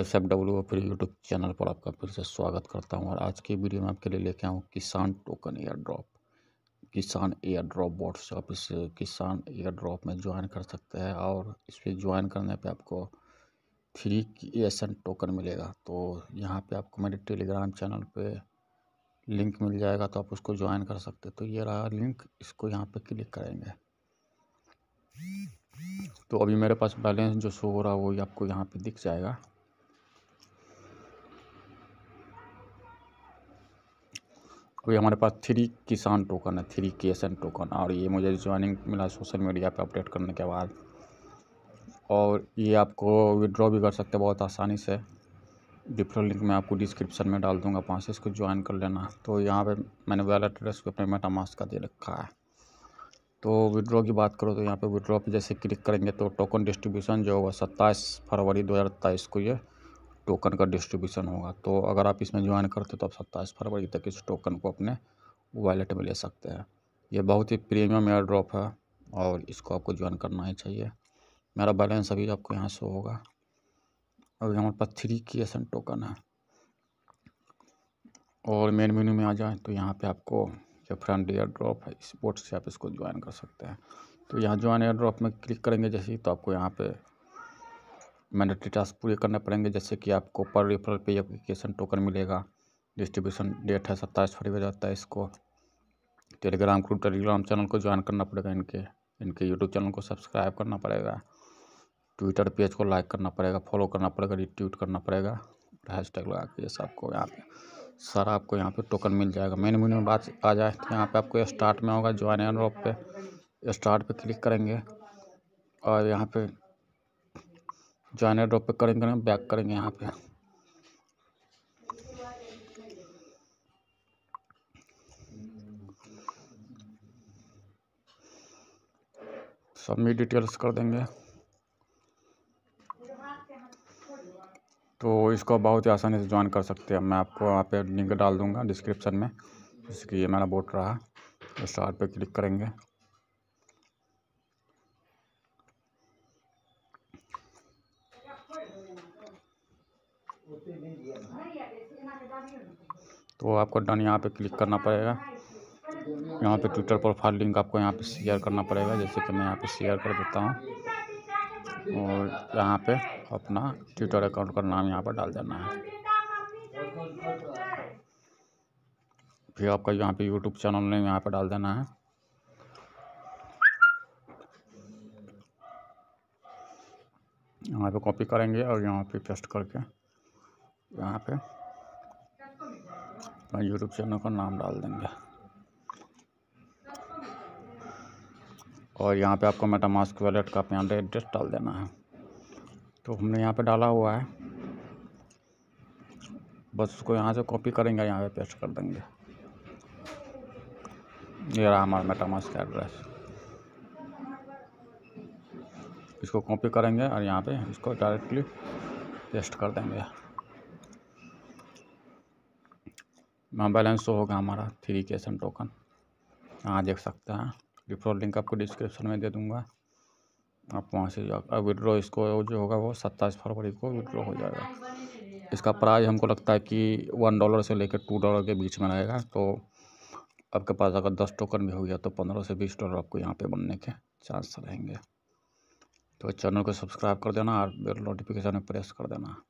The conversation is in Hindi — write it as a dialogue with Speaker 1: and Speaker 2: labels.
Speaker 1: S F W F YouTube channel पर आपका फिर से स्वागत करता हूं और आज की वीडियो में आपके लिए लेके आऊँ Kisan token airdrop Kisan airdrop bots आप इस किसान एयर ड्रॉप में ज्वाइन कर सकते हैं और इस पर ज्वाइन करने पे आपको फ्री एन टोकन मिलेगा तो यहाँ पे आपको मेरे टेलीग्राम चैनल पर लिंक मिल जाएगा तो आप उसको ज्वाइन कर सकते तो ये रहा लिंक इसको यहाँ पर क्लिक करेंगे तो अभी मेरे पास बैलेंस जो शो हो रहा है वो आपको यहाँ पे दिख जाएगा अभी हमारे पास थ्री किसान टोकन है थ्री किसान टोकन और ये मुझे ज्वाइनिंग मिला सोशल मीडिया पे अपडेट करने के बाद और ये आपको विड्रॉ भी कर सकते हैं बहुत आसानी से डिफरेंट लिंक मैं आपको डिस्क्रिप्शन में डाल दूंगा पाँच इसको ज्वाइन कर लेना तो यहाँ पे मैंने वैलेट एड्रेस को अपने मास्क का दे रखा है तो विड्रॉ की बात करो तो यहाँ पे विड्रॉ पे जैसे क्लिक करेंगे तो टोकन डिस्ट्रीब्यूशन जो होगा सत्ताईस फरवरी तेईस को ये टोकन का डिस्ट्रीब्यूशन होगा तो अगर आप इसमें ज्वाइन करते हो तो आप सत्ताईस फरवरी तक इस टोकन को अपने वॉलेट में ले सकते हैं ये बहुत ही प्रीमियम एयर ड्रॉप है और इसको आपको ज्वाइन करना ही चाहिए मेरा बैलेंस अभी आपको यहाँ से होगा अभी हमारे पास थ्री की एस टोकन है और मेन मेन्यू में आ जाए तो यहाँ पे आपको जो फ्रंट एयर ड्रॉप है इस बोर्ड से आप इसको ज्वाइन कर सकते हैं तो यहाँ ज्वाइन एयर ड्रॉप में क्लिक करेंगे जैसे ही तो आपको यहाँ पे मैंडेटरी टास्क पूरे करने पड़ेंगे जैसे कि आपको पर रेफरल पे एप्लीकेशन टोकन मिलेगा डिस्ट्रीब्यूशन डेट है सत्ताईस फरवरी दो हज़ार को टेलीग्राम ग्रुप टेलीग्राम चैनल को ज्वाइन करना पड़ेगा इनके इनके यूट्यूब चैनल को सब्सक्राइब करना पड़ेगा ट्विटर पेज को लाइक करना पड़ेगा फॉलो करना पड़ेगा रिट्वीट करना पड़ेगा हैश टैग लगा के ये सबको यहाँ पे सारा आपको यहाँ पे टोकन मिल जाएगा मेन मेन बात आ जाए तो यहाँ पे आपको स्टार्ट में होगा ज्वाइन एंड पे स्टार्ट पे क्लिक करेंगे और यहाँ पे जॉइनर ड्रॉप पे करेंगे ना बैक करेंगे यहाँ पे सबमिट डिटेल्स कर देंगे तो इसको बहुत ही आसानी से ज्वाइन कर सकते हैं मैं आपको वहाँ पे लिंक डाल दूंगा डिस्क्रिप्शन में जैसे कि ये मेरा बोट रहा स्टार पे क्लिक करेंगे तो आपको डन यहाँ पे क्लिक करना पड़ेगा यहाँ पे ट्विटर प्रोफाइल लिंक आपको यहाँ पे शेयर करना पड़ेगा जैसे कि मैं यहाँ पे शेयर कर देता हूँ और यहाँ पे अपना ट्विटर अकाउंट का नाम यहाँ पर डाल देना है फिर आपका यहाँ पे यूट्यूब चैनल नेम यहाँ पर डाल देना है यहाँ पे कॉपी करेंगे और यहाँ पे पेस्ट करके यहाँ पे अपना यूट्यूब चैनल का नाम डाल देंगे और यहाँ पे आपको मेटा मास्क वैलेट का अपने यहाँ एड्रेस डाल देना है तो हमने यहाँ पे डाला हुआ है बस उसको यहाँ से कॉपी करेंगे यहाँ पे पेस्ट कर देंगे ये रहा हमारा मेटा मास्क एड्रेस इसको कॉपी करेंगे और यहाँ पे इसको डायरेक्टली पेस्ट कर देंगे वहाँ बैलेंस तो होगा हमारा थ्री के टोकन हाँ देख सकते हैं रिफ्रोल लिंक आपको डिस्क्रिप्शन में दे दूँगा आप वहाँ से अब विड्रॉ इसको जो होगा वो सत्ताईस फरवरी को विड्रॉ हो जाएगा इसका प्राइस हमको लगता है कि वन डॉलर से लेकर टू डॉलर के बीच में रहेगा तो आपके पास अगर दस टोकन भी हो गया तो पंद्रह से बीस डॉलर आपको यहाँ पे बनने के चांस रहेंगे तो चैनल को सब्सक्राइब कर देना और बेल नोटिफिकेशन में प्रेस कर देना